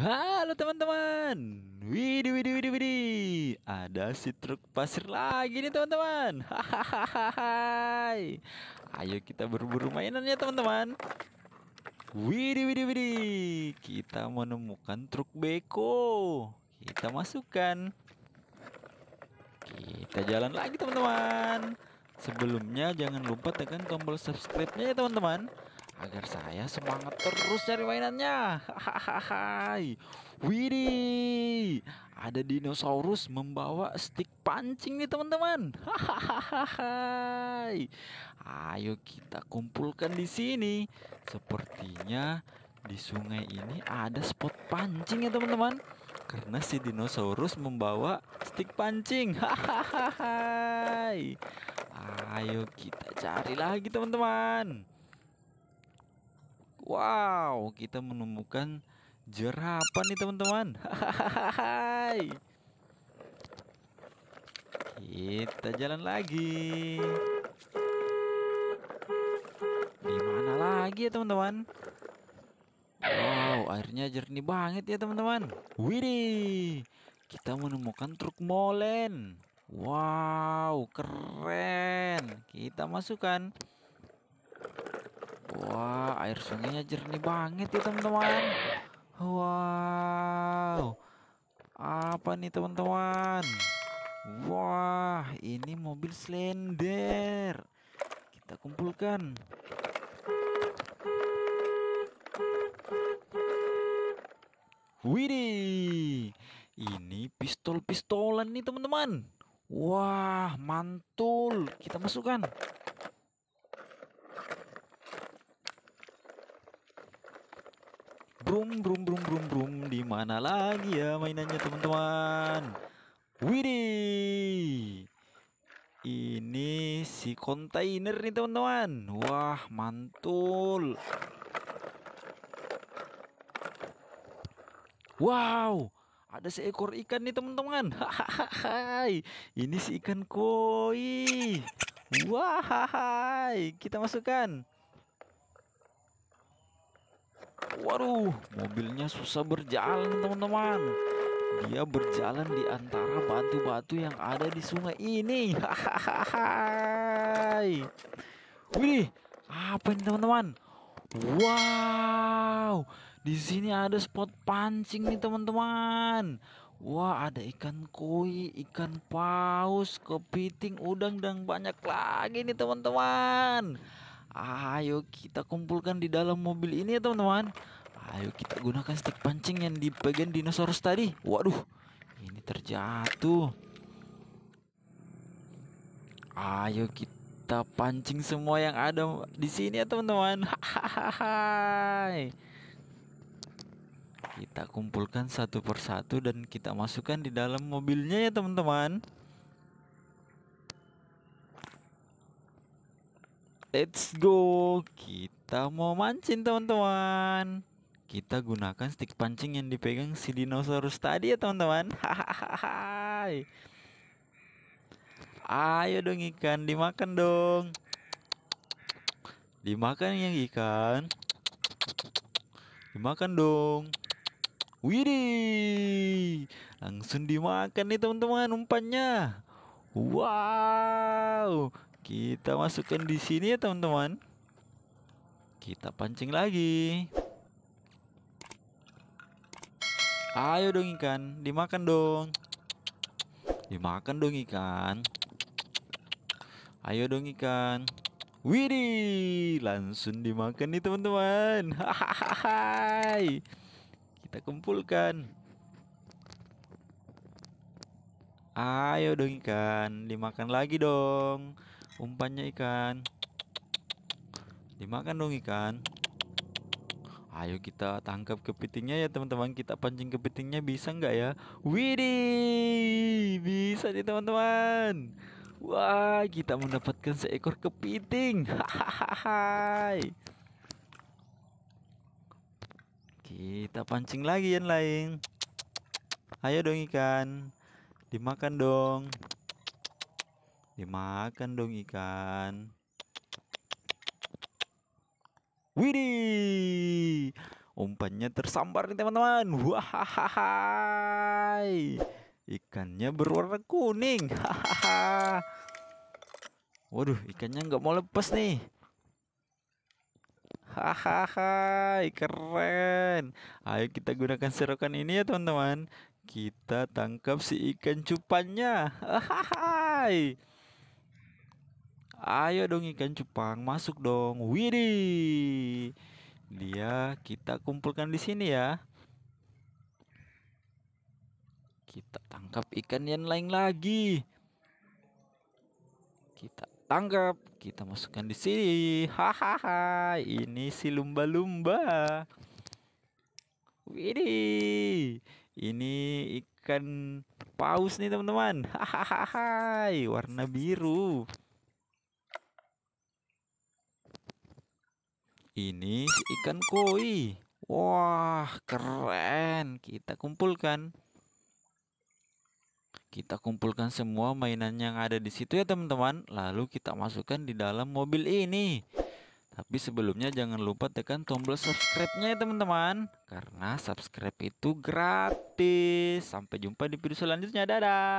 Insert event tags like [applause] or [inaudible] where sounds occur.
Halo teman-teman Widi widi widi widi Ada si truk pasir lagi nih teman-teman [laughs] Hahaha Ayo kita berburu mainannya teman-teman Widi widi widi Kita menemukan truk beko Kita masukkan Kita jalan lagi teman-teman Sebelumnya jangan lupa tekan tombol subscribe-nya ya teman-teman agar saya semangat terus cari mainannya. Hahaha. Widi, ada dinosaurus membawa stick pancing nih teman-teman. Hahaha. Ayo kita kumpulkan di sini. Sepertinya di sungai ini ada spot pancing ya teman-teman. Karena si dinosaurus membawa stick pancing. Hahaha. Ayo kita cari lagi teman-teman. Wow, kita menemukan jerapan nih teman-teman. Hai. Kita jalan lagi. Di mana lagi ya teman-teman? Wow, airnya jernih banget ya teman-teman. Widih, kita menemukan truk molen. Wow, keren. Kita masukkan. Wah, air sungainya jernih banget ya teman-teman. Wow. Apa nih teman-teman? Wah, ini mobil slender. Kita kumpulkan. Widih, ini pistol-pistolan nih teman-teman. Wah, mantul. Kita masukkan. Brum brum brum brum brum di mana lagi ya mainannya teman-teman? Widi, Ini si kontainer nih teman-teman. Wah, mantul. Wow, ada seekor ikan nih teman-teman. Hai, ini si ikan koi. Wah, kita masukkan. Waduh, mobilnya susah berjalan, teman-teman. Dia berjalan di antara batu-batu yang ada di sungai ini. Hahaha. Wih, apa ini teman-teman? Wow, di sini ada spot pancing nih teman-teman. Wah, ada ikan koi, ikan paus, kepiting, udang dan banyak lagi nih teman-teman. Ayo kita kumpulkan di dalam mobil ini ya teman-teman Ayo kita gunakan stick pancing yang di bagian dinosaurus tadi Waduh ini terjatuh Ayo kita pancing semua yang ada di sini ya teman-teman Kita kumpulkan satu persatu dan kita masukkan di dalam mobilnya ya teman-teman Let's go. Kita mau mancing, teman-teman. Kita gunakan stick pancing yang dipegang si dinosaurus tadi ya, teman-teman. Ayo dong ikan, dimakan dong. Dimakan yang ikan. Dimakan dong. Widih. Langsung dimakan nih, teman-teman umpannya. Wow, kita masukkan di sini ya teman-teman. Kita pancing lagi. Ayo dong ikan, dimakan dong. Dimakan dong ikan. Ayo dong ikan. Widih, langsung dimakan nih teman-teman. Hahaha. Kita kumpulkan. Ayo dong ikan, dimakan lagi dong umpannya ikan dimakan dong ikan ayo kita tangkap kepitingnya ya teman-teman kita pancing kepitingnya bisa nggak ya widih bisa nih teman-teman wah kita mendapatkan seekor kepiting [laughs] hahaha kita pancing lagi yang lain ayo dong ikan dimakan dong makan dong ikan. Widih. Umpannya tersambar nih teman-teman. Wahahahai. Ikannya berwarna kuning. Waduh, ikannya nggak mau lepas nih. Hahaha, keren. Ayo kita gunakan serokan ini ya teman-teman. Kita tangkap si ikan cupannya. Hahaha. Ayo dong ikan cupang masuk dong. Widi. Dia kita kumpulkan di sini ya. Kita tangkap ikan yang lain lagi. Kita tangkap, kita masukkan di sini. Hahaha, ini si lumba-lumba. Widi. Ini ikan paus nih teman-teman. Hahaha, warna biru. Ini ikan koi. Wah, keren. Kita kumpulkan. Kita kumpulkan semua mainan yang ada di situ ya, teman-teman. Lalu kita masukkan di dalam mobil ini. Tapi sebelumnya jangan lupa tekan tombol subscribe-nya ya, teman-teman. Karena subscribe itu gratis. Sampai jumpa di video selanjutnya. Dadah.